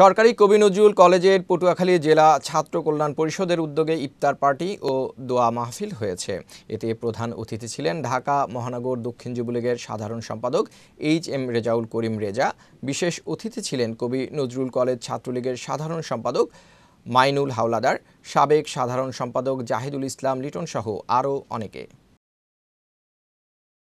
সরকারি কবি নজরুল কলেজের পটুয়াখালী জেলা ছাত্র কল্যাণ পরিষদের উদ্যোগে ইফতার পার্টি ও দোয়া মাহফিল হয়েছে এতে প্রধান অতিথি ছিলেন ঢাকা মহানগর দক্ষিণ যুবলীগের সাধারণ সম্পাদক এইচ এম রেজাউল করিম রেজা বিশেষ অতিথি ছিলেন কবি নজরুল কলেজ ছাত্রলীগের সাধারণ সম্পাদক মাইনুল হাওলাদার সাবেক সাধারণ সম্পাদক জাহিদুল ইসলাম লিটন সহ আরও অনেকে